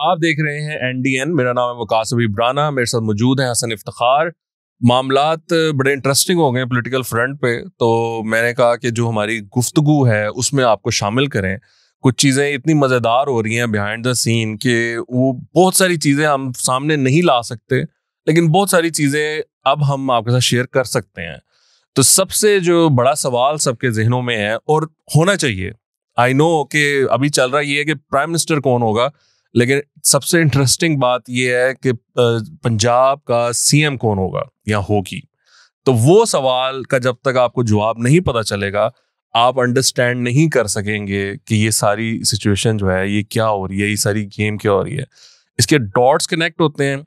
आप देख रहे हैं एनडीएन मेरा नाम है वकास अबी ब्राना मेरे साथ मौजूद है हसन इफ्तार मामलात बड़े इंटरेस्टिंग हो गए पोलिटिकल फ्रंट पे तो मैंने कहा कि जो हमारी गुफ्तगु है उसमें आपको शामिल करें कुछ चीज़ें इतनी मज़ेदार हो रही हैं बिहाइंड द सीन कि वो बहुत सारी चीज़ें हम सामने नहीं ला सकते लेकिन बहुत सारी चीज़ें अब हम आपके साथ शेयर कर सकते हैं तो सबसे जो बड़ा सवाल सबके जहनों में है और होना चाहिए आई नो कि अभी चल रहा ये है कि प्राइम मिनिस्टर कौन होगा लेकिन सबसे इंटरेस्टिंग बात यह है कि पंजाब का सीएम कौन होगा या होगी तो वो सवाल का जब तक आपको जवाब नहीं पता चलेगा आप अंडरस्टैंड नहीं कर सकेंगे कि ये सारी सिचुएशन जो है ये क्या हो रही है ये सारी गेम क्या हो रही है इसके डॉट्स कनेक्ट होते हैं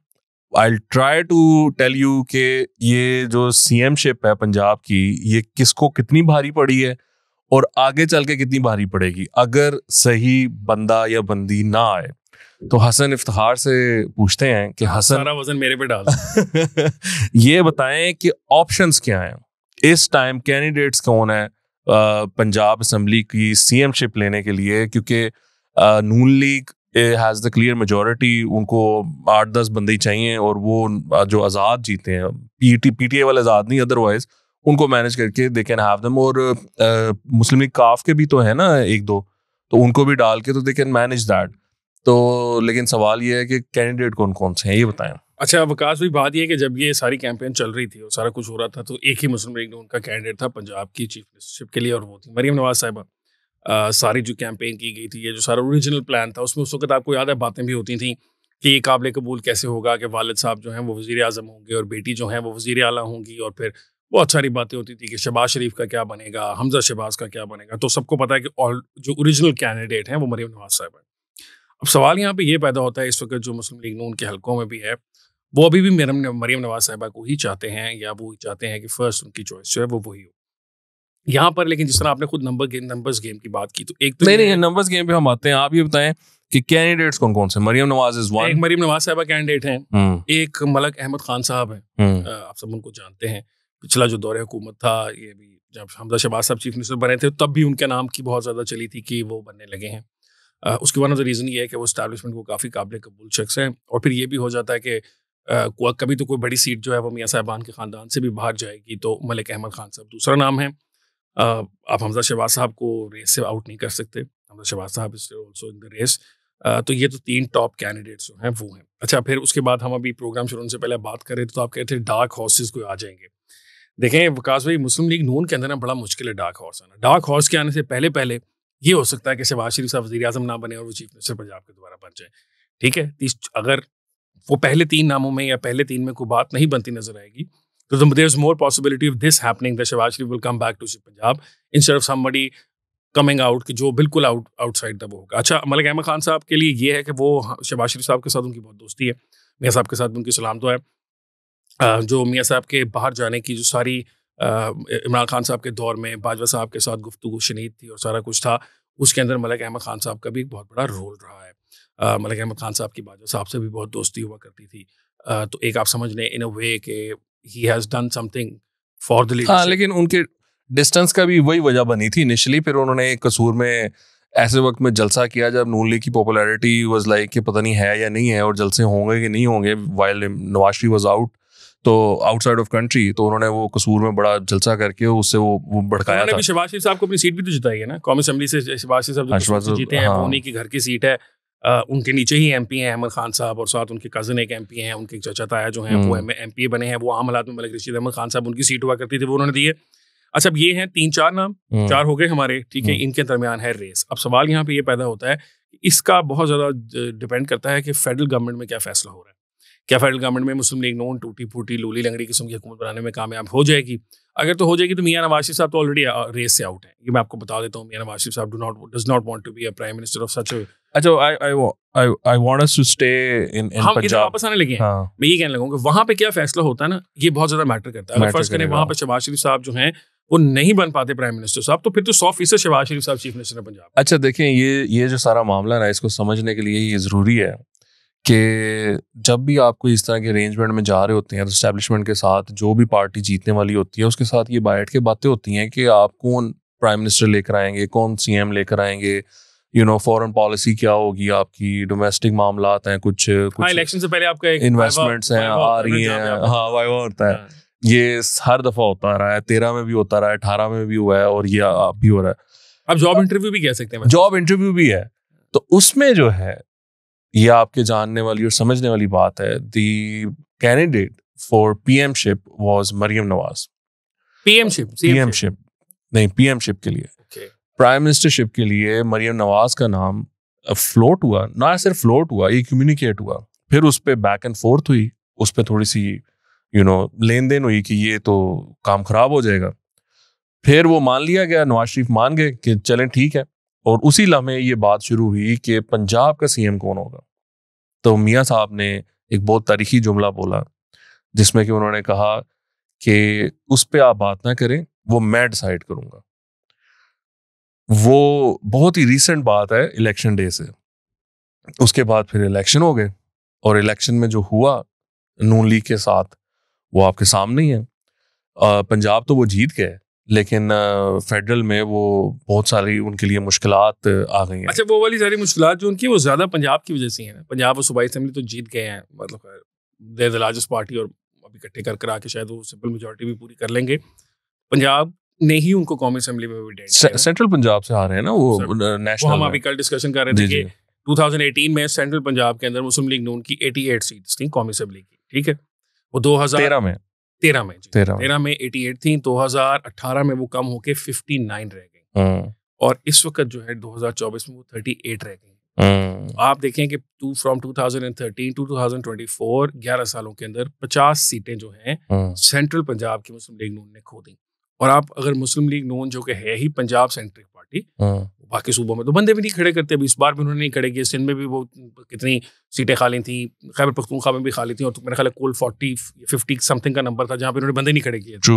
I try to tell you कि ये जो सी एम शिप है पंजाब की ये किसको कितनी भारी पड़ी है और आगे चल के कितनी भारी पड़ेगी अगर सही बंदा या बंदी ना आए तो हसन इफ्तार से पूछते हैं कि हाँ, हसन सारा वजन मेरे पे डाल ये बताएं कि ऑप्शंस क्या हैं इस टाइम कैंडिडेट्स कौन है पंजाब असम्बली की सीएमशिप लेने के लिए क्योंकि Noon league has the clear majority उनको आठ दस बंदे ही चाहिए और वो जो आज़ाद जीते हैं पीटी पीटीए वाले आज़ाद नहीं अदरवाइज उनको मैनेज करके दे कैन हैव दम और मुस्लिम लीग काफ के भी तो है ना एक दो तो उनको भी डाल के तो दे कैन मैनेज दैट तो लेकिन सवाल ये है कि कैंडिडेट कौन कौन से हैं ये बताएं अच्छा विकास भी बात यह कि जब ये सारी कैंपेन चल रही थी और सारा कुछ हो रहा था तो एक ही मुस्लिम लीग ने उनका कैंडिडेट था पंजाब की चीफ मिनिस्टरशिप के लिए और वो थी मरीम नवाज साहिबा सारी जो कैंपेन की गई थी ये जो सारा ओरिजिनल प्लान था उसमें उस वक्त आपको याद है बातें भी होती थी कि ये काबिल कबूल कैसे होगा कि वालद साहब जो हैं वो वज़ी अजम होंगे और बेटी जो हैं वो वज़ी अला होंगी और फिर बहुत अच्छा सारी बातें होती थी कि शबाज शरीफ का क्या बनेगा हमजा शबाज का क्या बनेगा तो सबको पता है कि जो ओरिजिनल कैंडिडेट हैं वो मरीम नवाज साहब हैं अब सवाल यहाँ पे ये पैदा होता है इस वक्त जो मुस्लिम लीग नून के हलकों में भी है वो अभी भी मेरम मरीम नवाज साहबा को ही चाहते हैं या वो चाहते हैं कि फर्स्ट उनकी चॉइस जो है वो वही हो यहाँ पर लेकिन जिस तरह आपने खुद नंबर गेम नंबर्स गेम की बात की तो एक तो नहीं नहीं नंबर्स गेम पे हम आते हैं आप ये बताएं कि कैंडिडेट्स कौन कौन से मरियम नवाज इज वन एक मरियम नवाज साहबा कैंडिडेट हैं हम्म। एक मलक अहमद खान साहब हैं हम्म। आप सब उनको जानते हैं पिछला जो दौरे हुकूमत था ये भी जब हमजा शहबाज साहब चीफ मिनिस्टर बने थे तब भी उनके नाम की बहुत ज़्यादा चली थी कि वो बनने लगे हैं उसके वन ऑफ द रीज़न ये है कि वो स्टैब्लिशमेंट को काफ़ी काबिल कबूल शख्स हैं और फिर ये भी हो जाता है कि कभी तो कोई बड़ी सीट जो है वो मियाँ साहबान के ख़ानदान से भी बाहर जाएगी तो मलिक अहमद खान साहब दूसरा नाम है आप हमजा शहबाज साहब को रेस से आउट नहीं कर सकते हमजा शहबाज साहब ऑल्सो इन द रेस तो ये तो तीन टॉप कैंडिडेट्स जो हैं वो हैं अच्छा फिर उसके बाद हम अभी प्रोग्राम शुरू से पहले बात करें तो आप कहते हैं थे डार्क हॉर्सेज को आ जाएंगे देखें विकास भाई मुस्लिम लीग नून के अंदर ना बड़ा मुश्किल है डार्क हॉर्स आना डार्क हॉर्स के आने से पहले पहले ये हो सकता है कि शहबाज शरीफ साहब वजी अजम ना बने और वो चीफ मिनिस्टर पंजाब के दोबारा बन जाए ठीक है तीस अगर वो पहले तीन नामों में या पहले तीन में कोई बात नहीं बनती नजर आएगी तो there is more possibility of this happening the Shahbaz Sharif will come back to Punjab instead of somebody coming out कि जो बिल्कुल आउट आउटसाइड द वो होगा अच्छा मलिक अहमद खान साहब के लिए ये है कि वो शहबाज हाँ, शरीफ साहब के साथ उनकी बहुत दोस्ती है मियाँ साहब के साथ उनकी सलाम तो है जो मियाँ साहब के बाहर जाने की जो सारी इमरान खान साहब के दौर में बाजवा साहब के साथ गुफ्तु शनीद थी और सारा कुछ था उसके अंदर मलिक अहमद खान साहब का भी एक बहुत बड़ा रोल रहा है मलिक अहमद खान साहब की बाजवा साहब से भी बहुत दोस्ती हुआ करती थी तो एक आप समझ लें इन अ वे के he has done something for the हाँ लेकिन उनके डिस्टेंस का भी वही वजह बनी थी इनिशियली फिर उन्होंने कसूर में ऐसे वक्त में जलसा किया जब नून लीग की पॉपुलैरिटी वाज लाइक कि पता नहीं है या नहीं है और जलसे होंगे कि नहीं होंगे वाइल नवाज शरीफ आउट तो आउटसाइड ऑफ कंट्री तो उन्होंने वो कसूर में बड़ा जलसा करके उससे वो वो भड़काया था शिवाज शरीफ साहब को अपनी सीट भी तो जिताई है ना कौमी असम्बली से शिवाज शरीफ साहब जो हाँ, जीते हैं हाँ। उन्हीं की घर की सीट है उनके नीचे ही एमपी हैं अहमद खान साहब और साथ उनके कज़न एक एमपी हैं उनके चचा ताया जो हैं वो एमपी हम्म। बने हैं वो आम हालात में मलिक रशीद अहमद खान साहब उनकी सीट हुआ करती थी वो उन्होंने दिए अच्छा अब ये हैं तीन चार नाम हम्म। चार हो गए हमारे ठीक है हम्म। इनके दरमियान है रेस अब सवाल यहाँ पे ये पैदा होता है इसका बहुत ज़्यादा डिपेंड करता है कि फेडरल गवर्नमेंट में क्या फैसला हो रहा है क्या फेडरल गवर्नमेंट में मुस्लिम लीग नोन टूटी फूटी लोली लंगड़ी किस्म की हुकूमत बनाने में कामयाब हो जाएगी अगर तो हो जाएगी तो मियाँ नवाज साहब तो ऑलरेडी रेस uh, से आउट है ये मैं आपको बता देता हूँ मियाँ नवाज साहब do not does not want to be a prime minister of such अच्छा I I I I want us to stay in in हम वापस आने लगे हाँ. मैं ये कहने लगा कि वहाँ पे क्या फैसला होता है ना ये बहुत ज्यादा मैटर करता है अगर करें वहाँ पर शहबाज शरीफ साहब जो हैं वो नहीं बन पाते प्राइम मिनिस्टर साहब तो फिर तो सौ फीसद शहबाज शरीफ साहब चीफ मिनिस्टर पंजाब अच्छा देखें ये ये जो सारा मामला है ना इसको समझने के लिए ये ज़रूरी है कि जब भी आप कोई इस तरह के अरेंजमेंट में जा रहे होते हैं तो स्टैब्लिशमेंट के साथ जो भी पार्टी जीतने वाली होती है उसके साथ ये बैठ के बातें होती हैं कि आप कौन प्राइम मिनिस्टर लेकर आएंगे कौन सी लेकर आएंगे यू नो फॉरेन पॉलिसी क्या होगी आपकी डोमेस्टिक मामला हैं कुछ कुछ इलेक्शन हाँ, से पहले आपका इन्वेस्टमेंट्स हैं आ रही हैं हाँ वाइवा होता है हाँ, हाँ। ये हर दफा होता रहा है तेरह में भी होता रहा है अठारह में भी हुआ है और ये अब भी हो रहा है आप जॉब इंटरव्यू भी कह सकते हैं जॉब इंटरव्यू भी है तो उसमें जो है ये आपके जानने वाली और समझने वाली बात है the candidate for ship was Maryam Nawaz ship M ship नहीं पी एम शिप के लिए प्राइम मिनिस्टरशिप के लिए मरियम नवाज का नाम फ्लोट uh, हुआ ना सिर्फ फ्लोट हुआ ये कम्युनिकेट हुआ फिर उस पर बैक एंड फोर्थ हुई उस पर थोड़ी सी यू नो लेन देन हुई कि ये तो काम खराब हो जाएगा फिर वो मान लिया गया नवाज शरीफ मान गए कि चलें ठीक है और उसी लम्हे ये बात शुरू हुई कि पंजाब का सीएम कौन होगा तो मियाँ साहब ने एक बहुत तारीखी जुमला बोला जिसमें कि उन्होंने कहा कि उस पर आप बात ना करें वो मैं डिसाइड करूँगा वो बहुत ही रिसेंट बात है इलेक्शन डे से उसके बाद फिर इलेक्शन हो गए और इलेक्शन में जो हुआ नून लीग के साथ वो आपके सामने ही है पंजाब तो वो जीत गए लेकिन फेडरल में वो बहुत सारी उनके लिए मुश्किल आ गई हैं अच्छा वो वाली सारी मुश्किल जो उनकी वो ज़्यादा पंजाब की वजह से हैं पंजाब और सूबाई असम्बली तो जीत गए हैं मतलब दे द लार्जेस्ट पार्टी और अभी इकट्ठे कर करा के शायद वो सिंपल मेजोरिटी भी पूरी कर लेंगे पंजाब ने ही उनको कौमी असम्बली में भी सेंट्रल पंजाब से आ रहे हैं ना वो नेशनल हम अभी कल डिस्कशन कर रहे थे कि 2018 में सेंट्रल पंजाब के अंदर मुस्लिम लीग नून की 88 सीट्स थी कौमी असम्बली की ठीक है वो 2013 में तेरह में तेरह में एटी एट थी दो हजार अट्ठारह में वो कम होके फिफ्टी नाइन रह गई हम्म। और इस वक्त जो है दो हजार चौबीस में वो थर्टी एट रह गई तो आप देखें कि two from thirteen to four ग्यारह सालों के अंदर पचास सीटें जो हैं सेंट्रल हम्म। पंजाब की मुस्लिम लीग नून ने खो दी और आप अगर मुस्लिम लीग नोन जो कि है ही पंजाब सेंट्रिक पार्टी हाँ। बाकी सूबों में तो बंदे भी नहीं खड़े करते अभी इस बार भी उन्होंने नहीं खड़े किए सिंध में भी वो कितनी सीटें खाली थी खैबर पख्तूखा में भी खाली थी और तो मेरा ख्याल कुल फोर्टी फिफ्टी समथिंग का नंबर था जहाँ पर उन्होंने बंदे नहीं खड़े किए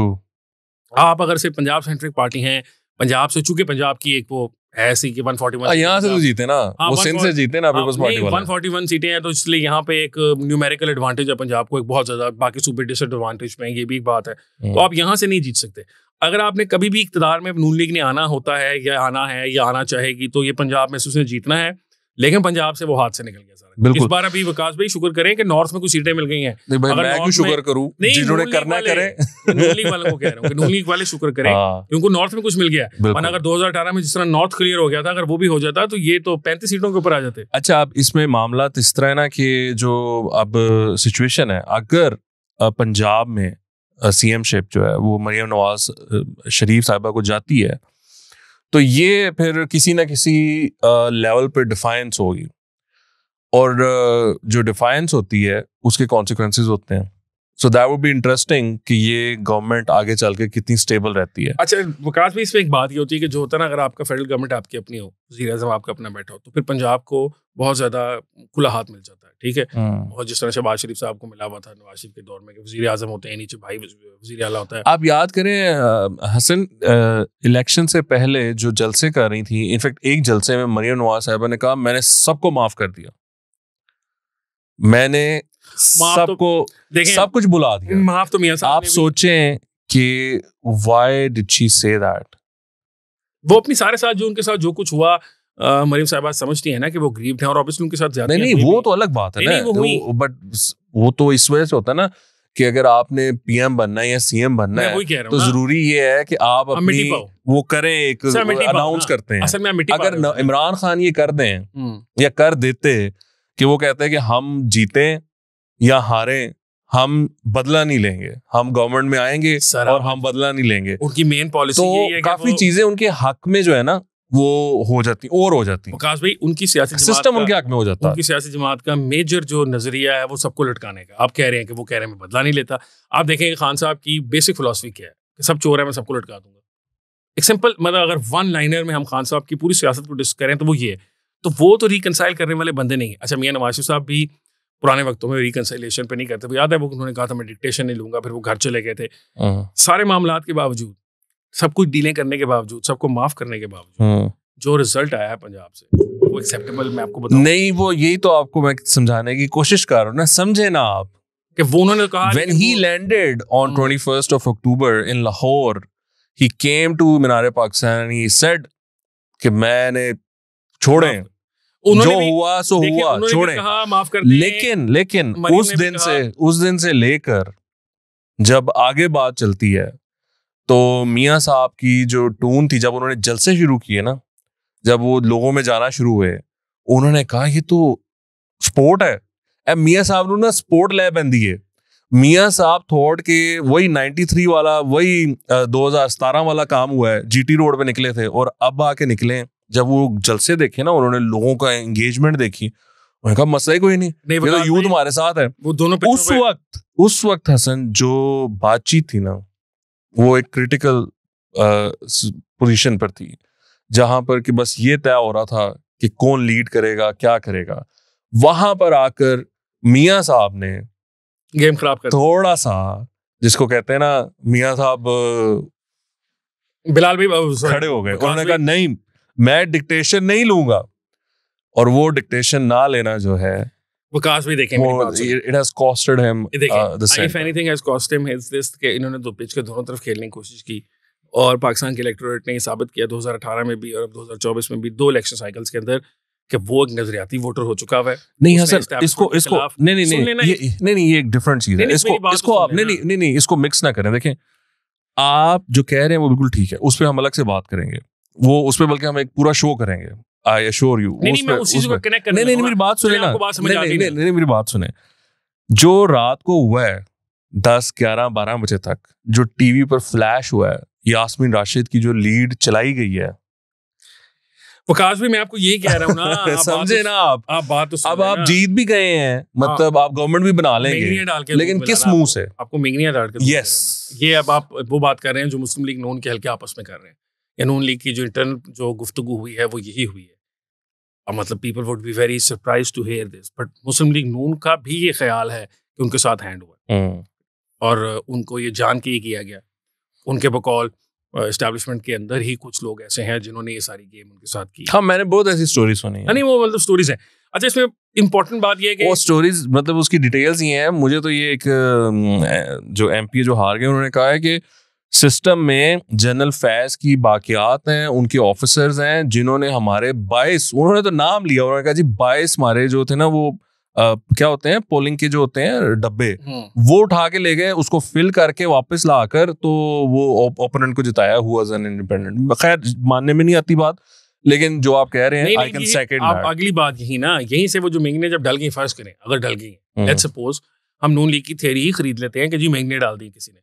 आप अगर से पंजाब सेंट्रिक पार्टी हैं पंजाब से चूंकि पंजाब की एक वो ऐसी कि 141 हाँ, यहाँ से तो जीते ना हाँ, वो सिंध से जीते ना आपके पास 141 सीटें हैं तो इसलिए यहाँ पे एक न्यूमेरिकल एडवांटेज है पंजाब को एक बहुत ज्यादा बाकी सूबे डिसएडवांटेज पे ये भी एक बात है हम्म। तो आप यहाँ से नहीं जीत सकते अगर आपने कभी भी इकतदार में नून लीग ने आना होता है या आना है या आना चाहेगी तो ये पंजाब में से उसने जीतना है लेकिन पंजाब से वो हाथ से निकल गया इस बार अभी विकास भाई शुक्र करें कि नॉर्थ में कुछ सीटें मिल गई हैं नहीं भाई मैं क्यों शुक्र करूं जिन्होंने करना करें नूली वाले को कह रहा हूं कि नूली वाले शुक्र करें हाँ। क्योंकि नॉर्थ में कुछ मिल गया वरना अगर 2018 में जिस तरह नॉर्थ क्लियर हो गया था अगर वो भी हो जाता तो ये तो 35 सीटों के ऊपर आ जाते अच्छा अब इसमें मामला इस तरह है ना कि जो अब सिचुएशन है अगर पंजाब में सीएमशिप जो है वो मरियम नवाज शरीफ साहिबा को जाती है तो ये फिर किसी ना किसी लेवल पर डिफाइंस होगी और जो डिफाइंस होती है उसके कॉन्सिक्वेंसेस होते हैं so that would be interesting कि ये गवर्नमेंट आगे चल के कितनी स्टेबल रहती है अच्छा विकास भी इसमें एक बात ये होती है कि जो होता है ना अगर आपका फेडरल गवर्नमेंट आपकी अपनी हो वजी अजम आपका अपना बैठा हो तो फिर पंजाब को बहुत ज़्यादा खुला हाथ मिल जाता है ठीक है हम्म। और जिस तरह शहबाज शरीफ साहब को मिला हुआ था नवाज शरीफ के दौर में वजी अजम होते हैं नीचे भाई वजी अला होता है आप याद करें हसन इलेक्शन से पहले जो जलसे कर रही थी इनफेक्ट एक जलसे में मरियम नवाज साहबा ने कहा मैंने सबको माफ़ कर दिया मैंने तो सबको देखें सब कुछ बुला दिया माफ तो मियां आप सोचें कि why did she say that वो अपनी सारे साथ जो उनके साथ जो कुछ हुआ मरीम साहब समझती है ना कि वो ग्रीव्ड हैं और ऑब्वियसली उनके साथ ज्यादा नहीं, नहीं वो तो अलग बात है ना वो बट तो, वो तो इस वजह से होता है ना कि अगर आपने पीएम बनना है या सीएम बनना है तो जरूरी ये है कि आप अपनी वो करें एक अनाउंस अच्छा, हाँ। करते हैं असल में अगर इमरान खान ये कर दें हम्म। या कर देते कि वो कहते हैं कि हम जीते या हारे हम बदला नहीं लेंगे हम गवर्नमेंट में आएंगे और हम बदला नहीं लेंगे उनकी मेन पॉलिसी तो ये है काफी चीजें उनके हक में जो है ना वो हो जाती और हो जाती प्रकाश भाई उनकी सियासी सिस्टम उनके हक में हो जाता है उनकी सियासी जमात का मेजर जो नजरिया है वो सबको लटकाने का आप कह रहे हैं कि वो कह रहे हैं मैं बदला नहीं लेता आप देखेंगे खान साहब की बेसिक फिलोसफी क्या है कि सब चोर है मैं सबको लटका दूंगा एक सिंपल मतलब अगर वन लाइनर में हम खान साहब की पूरी सियासत को डिस्क करें तो वो ये है तो वो तो रिकनसाइल करने वाले बंदे नहीं है अच्छा मियाँ नवाज साहब भी पुराने वक्तों में रिकनसाइलेशन पे नहीं करते वो याद है वो उन्होंने कहा था मैं डिक्टेशन नहीं लूंगा फिर वो घर चले गए थे हाँ। सारे मामला के बावजूद सब कुछ डीलें करने के बावजूद सबको माफ करने के बावजूद हाँ। जो रिजल्ट आया है पंजाब से वो एक्सेप्टेबल मैं आपको बताऊं नहीं वो यही तो आपको मैं समझाने की कोशिश कर रहा हूँ ना समझे ना आप कि वो उन्होंने कहा when he landed on twenty first of October in Lahore he came to minaरे पाकिस्तान ही सेड कि मैंने छोड़े जो हुआ सो हुआ छोड़े माफ कर लेकिन लेकिन उस दिन से उस दिन से लेकर जब आगे बात चलती है तो मियाँ साहब की जो टून थी जब उन्होंने जलसे शुरू किए ना जब वो लोगों में जाना शुरू हुए उन्होंने कहा ये तो स्पोर्ट है ए मियाँ साहब ने ना स्पोर्ट लैब पी है मियाँ साहब थोड़ के वही 93 वाला वही दो वाला काम हुआ है जीटी रोड पे निकले थे और अब आके निकले हैं जब वो जलसे देखे ना उन्होंने लोगों का एंगेजमेंट देखी उन्होंने कहा मसला ही कोई नहीं, नहीं ये तो यूथ हमारे साथ है वो दोनों उस वक्त उस वक्त हसन जो बातचीत थी ना वो एक क्रिटिकल पोजीशन पर थी जहां पर कि बस ये तय हो रहा था कि कौन लीड करेगा क्या करेगा वहां पर आकर मियाँ साहब ने गेम खराब कर थोड़ा सा जिसको कहते हैं ना मियाँ साहब बिलाल भी खड़े हो गए उन्होंने कहा नहीं मैं डिक्टेशन नहीं लूंगा और वो डिक्टेशन ना लेना जो है विकास भी देखें it has costed him the if anything has cost him his this के इन्होंने दो पिच के दोनों तरफ खेलने की कोशिश की और पाकिस्तान के इलेक्टोरेट ने साबित किया 2018 में भी और अब 2024 में भी दो इलेक्शन साइकिल्स के अंदर कि वो एक नजरियाती वोटर हो चुका है नहीं हसन इसको इसको नहीं नहीं नहीं ये नहीं नहीं ये एक डिफरेंट चीज है इसको इसको आप नहीं नहीं नहीं इसको मिक्स ना करें देखें आप जो कह रहे हैं वो बिल्कुल ठीक है उस पर हम अलग से बात करेंगे वो उस पर बल्कि हम एक पूरा शो करेंगे आई एश्योर यू नहीं नहीं मेरी बात सुने ना नहीं मेरी बात सुने जो रात को हुआ है दस ग्यारह बारह बजे तक जो टीवी पर फ्लैश हुआ है यास्मीन राशिद की जो लीड चलाई गई है वकाश भी मैं आपको यही कह रहा हूँ ना समझे ना आप आप बात अब आप जीत भी गए हैं हाँ। मतलब आप गवर्नमेंट भी बना लेंगे डाल के लेकिन किस मुंह से आपको मिंगनिया डाल के यस ये अब आप वो बात कर रहे हैं जो मुस्लिम लीग नोन के हल्के आपस में कर रहे हैं या नून लीग की जो इंटरनल जो गुफ्तु हुई है वो यही हुई है और मतलब people would be very surprise to hear this but Muslim League Noon का भी ये ख्याल है कि उनके साथ हैंड हुआ हम्म। और उनको ये जान के ही किया गया उनके बकौल इस्टेब्लिशमेंट के अंदर ही कुछ लोग ऐसे हैं जिन्होंने ये सारी गेम उनके साथ की हाँ मैंने बहुत ऐसी स्टोरी सुनी है। नहीं वो मतलब स्टोरीज हैं अच्छा इसमें इंपॉर्टेंट बात ये है कि वो स्टोरीज मतलब उसकी डिटेल्स ही हैं मुझे तो ये एक जो एम जो हार गए उन्होंने कहा है कि सिस्टम में जनरल फैज की बाकियात हैं उनके ऑफिसर्स हैं जिन्होंने हमारे बाईस उन्होंने तो नाम लिया उन्होंने कहा जी बाईस हमारे जो थे ना वो आ, क्या होते हैं पोलिंग के जो होते हैं डब्बे हम्म। वो उठा के ले गए उसको फिल करके वापस लाकर तो वो ओपोनेंट को जिताया हुआ एन इंडिपेंडेंट खैर मानने में नहीं आती बात लेकिन जो आप कह रहे हैं आई कैन सेकंड आप अगली बात यही ना यहीं से वो जो मेघने जब डल गई फर्ज करें अगर डल गई लेट्स हम्म। सपोज हम नून लीग की थेरी ही खरीद लेते हैं कि जी मेंगने डाल दी किसी ने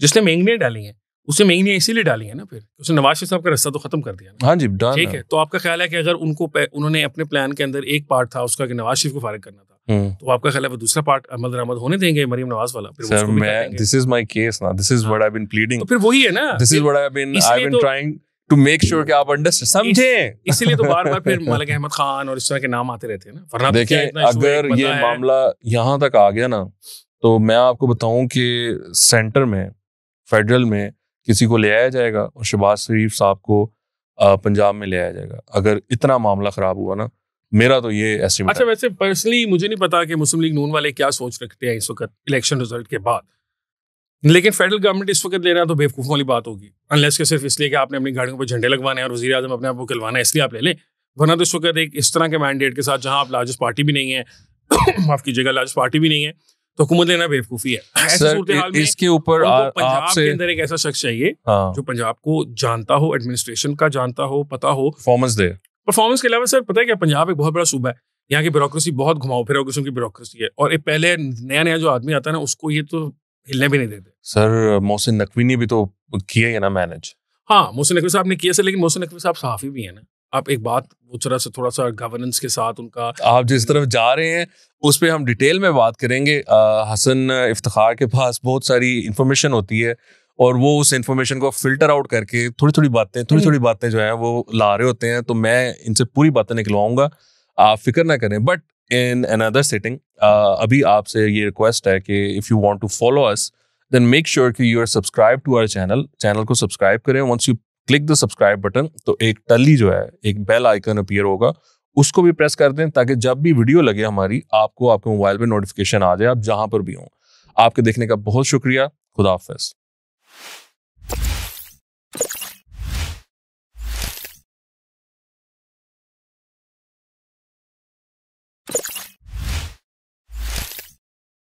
जिसने मेंगनियाँ डाली हैं उसे मेंगनियाँ इसीलिए डाली है ना फिर उसने नवाज शरीफ साहब का रास्ता तो खत्म कर दिया हाँ जी ठीक है तो आपका ख्याल है कि अगर उनको उन्होंने अपने प्लान के अंदर एक पार्ट था उसका कि नवाज शरीफ को फारिग करना था हम्म। तो आपका ख्याल है वो दूसरा पार्ट अमल दरामद होने देंगे मरीम नवाज वाला फिर मैं दिस इज माय केस ना this is what I been pleading तो फिर वही है ना this is what I been I been trying to make sure कि आप अंडरस्टैंड समझे इसीलिए तो बार बार फिर मलिक अहमद खान और इस तरह के नाम आते रहते हैं ना वरना तो देखिए अगर ये मामला यहाँ तक आ गया ना तो मैं आपको बताऊं कि सेंटर में फेडरल में किसी को ले आया जाएगा और शहबाज शरीफ साहब को पंजाब में ले आया जाएगा अगर इतना मामला ख़राब हुआ ना मेरा तो ये ऐसे अच्छा वैसे पर्सनली मुझे नहीं पता कि मुस्लिम लीग नून वाले क्या सोच रखते हैं इस वक्त इलेक्शन रिजल्ट के बाद लेकिन फेडरल गवर्नमेंट इस वक्त लेना तो बेवकूफ़ वाली बात होगी अनलेस के सिर्फ इसलिए कि आपने अपनी गाड़ियों पर झंडे लगवाने हैं और वजी अजम अपने आप को खिलवाना है इसलिए आप ले लें वरना तो इस वक्त एक इस तरह के मैंडेट के साथ जहाँ आप लार्जेस्ट पार्टी भी नहीं है माफ़ कीजिएगा लार्जेस्ट पार्टी भी नहीं है तो हुकूमत लेना बेवकूफ़ी है सर इसके ऊपर पंजाब के अंदर एक ऐसा शख्स चाहिए हाँ। जो पंजाब को जानता हो एडमिनिस्ट्रेशन का जानता हो पता हो परफॉर्मेंस दे परफॉर्मेंस के अलावा सर पता है क्या पंजाब एक बहुत बड़ा सूबा है यहाँ की ब्यूरोक्रेसी बहुत घुमाओ फिर किस्म की ब्यूरोक्रेसी है और पहले नया नया जो आदमी आता है ना उसको ये तो हिलने भी नहीं देते सर मोहसिन नकवी ने भी तो किया है ना मैनेज हाँ मोहसिन नकवी साहब ने किया सर लेकिन मोहसिन नकवी साहब साफी भी है ना आप एक बात उस तरह से थोड़ा सा गवर्नेंस के साथ उनका आप जिस तरफ जा रहे हैं उस पर हम डिटेल में बात करेंगे आ, हसन इफ्तार के पास बहुत सारी इन्फॉर्मेशन होती है और वो उस इन्फॉर्मेशन को फिल्टर आउट करके थोड़ी थोड़ी बातें थोड़ी थोड़ी हम्म। बातें जो हैं वो ला रहे होते हैं तो मैं इनसे पूरी बातें निकलवाऊंगा आप फिक्र ना करें बट इन अनदर सेटिंग अभी आपसे ये रिक्वेस्ट है कि if you want to follow us then make sure कि you are subscribe to our channel channel को सब्सक्राइब करें once you click the subscribe button तो एक टली जो है एक बेल आइकन अपियर होगा उसको भी प्रेस कर दें ताकि जब भी वीडियो लगे हमारी आपको आपके मोबाइल पर नोटिफिकेशन आ जाए आप जहां पर भी हों आपके देखने का बहुत शुक्रिया खुदा